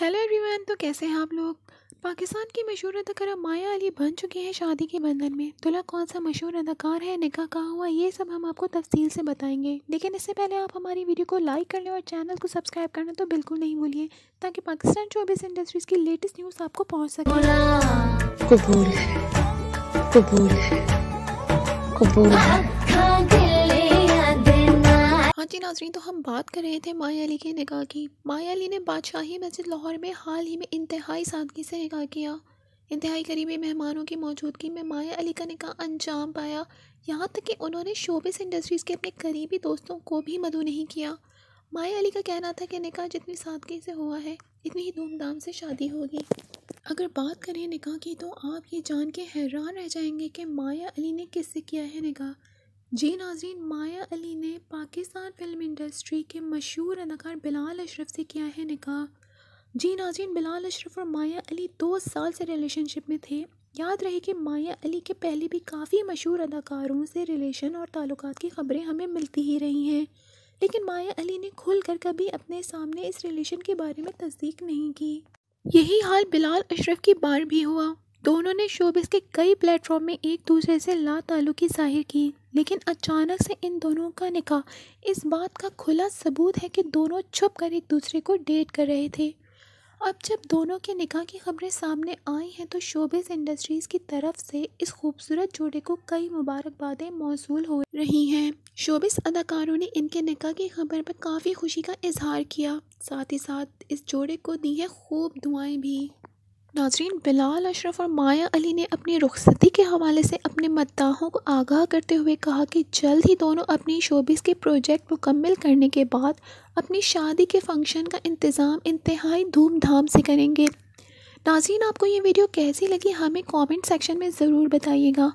hello everyone तो कैसे हैं आप लोग पाकिस्तान की मशहूर अदाकारा माया अली बन चुकी हैं शादी के बंधन में दुल्हा तो कौन सा मशहूर अदाकार है निका कहाँ हुआ ये सब हम आपको तफसील से बताएंगे लेकिन इससे पहले आप हमारी वीडियो को लाइक कर लें और चैनल को सब्सक्राइब करना तो बिल्कुल नहीं भूलिए ताकि पाकिस्तान चौबीस इंडस्ट्रीज़ की लेटेस्ट न्यूज़ आपको पहुँच सके जी नाजरीन तो हम बात कर रहे थे माया अली के निकाह की माया अली ने बादशाही मस्जिद लाहौर में हाल ही में इंतहाई सादगी से निकाह किया इंतहाई करीबी मेहमानों की मौजूदगी में माया अली का निकाह अंजाम पाया यहाँ तक कि उन्होंने शोबिस इंडस्ट्रीज़ के अपने करीबी दोस्तों को भी मधु नहीं किया माया अली का कहना था कि निकाह जितनी सादगी से हुआ है इतनी ही धूमधाम से शादी होगी अगर बात करें निकाह की तो आप ये जान के हैरान रह जाएंगे कि माया अली ने किससे किया है निकाह जी नाजरीन माया अली ने पाकिस्तान फिल्म इंडस्ट्री के मशहूर अदाकार बिलाल अशरफ से किया है निकाह जी नाजरीन बिलाल अशरफ और माया अली दो साल से रिलेशनशिप में थे याद रहे कि माया अली के पहले भी काफ़ी मशहूर अदाकारों से रिलेशन और ताल्लुक की खबरें हमें मिलती ही रही हैं लेकिन माया अली ने खुल कर कभी अपने सामने इस रिलेशन के बारे में तस्दीक नहीं की यही हाल बिलाल अशरफ की बार भी हुआ दोनों तो ने शोबिस के कई प्लेटफॉर्म में एक दूसरे से लातालुकी जाहिर की लेकिन अचानक से इन दोनों का निकाह इस बात का खुला सबूत है कि दोनों छुप कर एक दूसरे को डेट कर रहे थे अब जब दोनों के निकाह की खबरें सामने आई हैं तो शोबिस इंडस्ट्रीज़ की तरफ से इस खूबसूरत जोड़े को कई मुबारकबादें मौसू हो रही हैं शोबिस अदाकारों ने इनके निकाह की खबर पर काफ़ी खुशी का इजहार किया साथ ही साथ इस जोड़े को दी है खूब दुआएं भी नाजरीन बिलाल अशरफ और माया अली ने अपनी रुखसती के हवाले से अपने मद्दाहों को आगाह करते हुए कहा कि जल्द ही दोनों अपनी शोबिस के प्रोजेक्ट मुकम्मल करने के बाद अपनी शादी के फंक्शन का इंतज़ाम इंतहाई धूमधाम से करेंगे नाजरीन आपको ये वीडियो कैसी लगी हमें कमेंट सेक्शन में ज़रूर बताइएगा